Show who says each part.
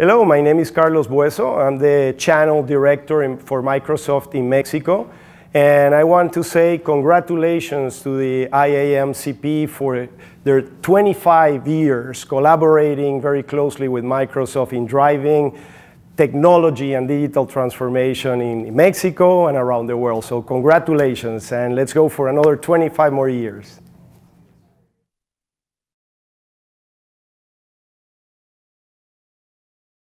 Speaker 1: Hello, my name is Carlos Bueso. I'm the channel director in, for Microsoft in Mexico. And I want to say congratulations to the IAMCP for their 25 years collaborating very closely with Microsoft in driving technology and digital transformation in Mexico and around the world. So congratulations, and let's go for another 25 more years.